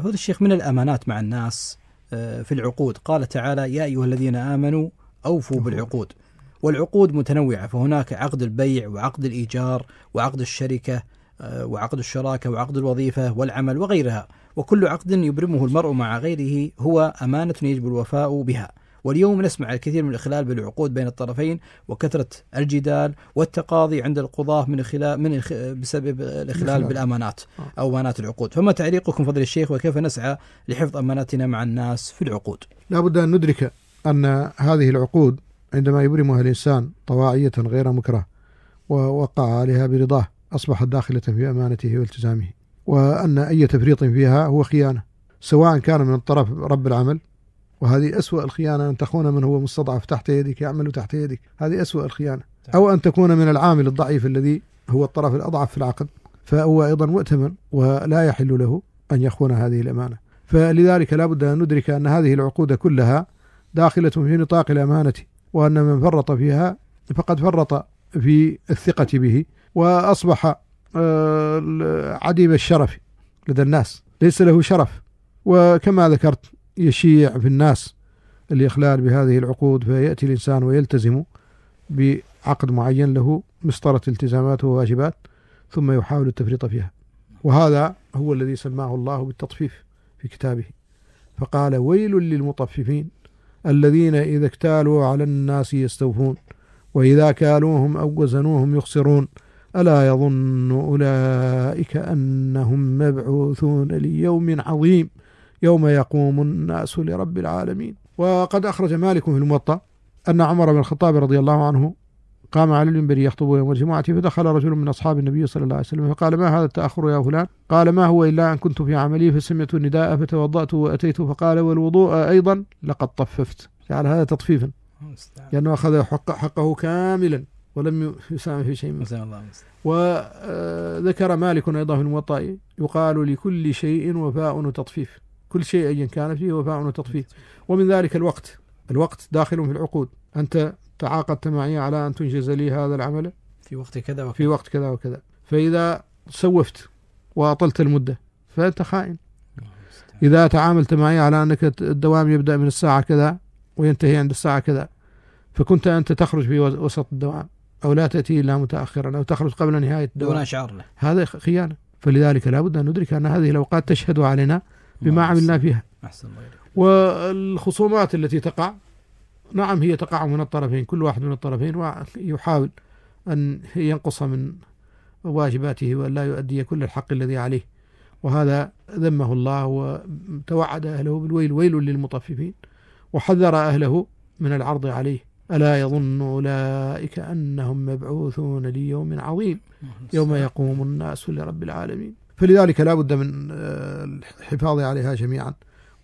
هذا الشيخ من الأمانات مع الناس آه، في العقود قال تعالى يا أيها الذين آمنوا أوفوا بالعقود والعقود متنوعة فهناك عقد البيع وعقد الإيجار وعقد الشركة آه، وعقد الشراكة وعقد الوظيفة والعمل وغيرها وكل عقد يبرمه المرء مع غيره هو أمانة يجب الوفاء بها واليوم نسمع الكثير من الاخلال بالعقود بين الطرفين وكثرة الجدال والتقاضي عند القضاة من خلال من بسبب الاخلال بالأمانات آه. أو أمانات العقود فما تعليقكم فضل الشيخ وكيف نسعى لحفظ أماناتنا مع الناس في العقود لا بد أن ندرك أن هذه العقود عندما يبرمها الإنسان طواعية غير مكره ووقع عليها برضاه أصبحت داخلة في أمانته والتزامه وأن أي تفريط فيها هو خيانة سواء كان من الطرف رب العمل وهذه أسوأ الخيانة أن تخون من هو مستضعف تحت يدك يعمل تحت يدك هذه أسوأ الخيانة أو أن تكون من العامل الضعيف الذي هو الطرف الأضعف في العقد فهو أيضا مؤتمن ولا يحل له أن يخون هذه الأمانة فلذلك لا بد أن ندرك أن هذه العقود كلها داخلة في نطاق الأمانة وأن من فرط فيها فقد فرط في الثقة به وأصبح آه، عديم الشرف لدى الناس ليس له شرف وكما ذكرت يشيع في الناس الإخلال بهذه العقود فيأتي الإنسان ويلتزم بعقد معين له مسطرة التزاماته وواجبات ثم يحاول التفريط فيها وهذا هو الذي سماه الله بالتطفيف في كتابه فقال ويل للمطففين الذين إذا اكتالوا على الناس يستوفون وإذا كالوهم أو وزنوهم يخسرون ألا يظن أولئك أنهم مبعوثون ليوم عظيم يوم يقوم الناس لرب العالمين وقد أخرج مالك في الموطأ أن عمر بن الخطاب رضي الله عنه قام على المنبر يخطب يوم الجمعة فدخل رجل من أصحاب النبي صلى الله عليه وسلم فقال ما هذا التأخر يا فلان قال ما هو إلا أن كنت في عملي فسمعت النداء فتوضأت وأتيت فقال والوضوء أيضا لقد طففت جعل هذا تطفيفا لأنه أخذ حق حقه كاملا ولم يسامح في شيء منه وذكر آه، مالك أيضا في الموطأ يقال لكل شيء وفاء وتطفيف كل شيء أيا كان فيه وفاء وتطفيف ومن ذلك الوقت الوقت داخل في العقود أنت تعاقدت معي على أن تنجز لي هذا العمل في وقت كذا وكذا في وقت كذا وكذا فإذا سوفت وأطلت المدة فأنت خائن إذا تعاملت معي على أنك الدوام يبدأ من الساعة كذا وينتهي عند الساعة كذا فكنت أنت تخرج في وسط الدوام أو لا تأتي إلا متأخرا أو تخرج قبل نهاية الدوام دون اشعارنا هذا خيانة فلذلك لا بد أن ندرك أن هذه الأوقات تشهد علينا بما عملنا فيها أحسن والخصومات التي تقع نعم هي تقع من الطرفين كل واحد من الطرفين ويحاول أن ينقص من واجباته وأن لا يؤدي كل الحق الذي عليه وهذا ذمه الله وتوعد أهله بالويل ويل للمطففين وحذر أهله من العرض عليه ألا يظن أولئك أنهم مبعوثون ليوم عظيم يوم يقوم الناس لرب العالمين فلذلك لا بد من آه، الحفاظ عليها جميعا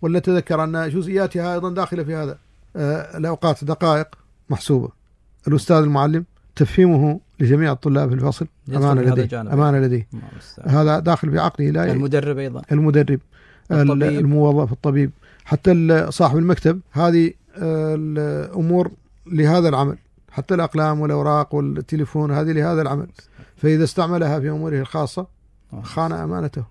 ولنتذكر أن جزئياتها أيضا داخلة في هذا آه، الأوقات دقائق محسوبة الأستاذ المعلم تفهيمه لجميع الطلاب في الفصل أمانة لديه أمانة لديه هذا داخل في عقله لا المدرب أيضا المدرب الطبيب. الموظف الطبيب حتى صاحب المكتب هذه آه، الأمور لهذا العمل حتى الأقلام والأوراق والتليفون هذه لهذا العمل فإذا استعملها في أموره الخاصة خان امانته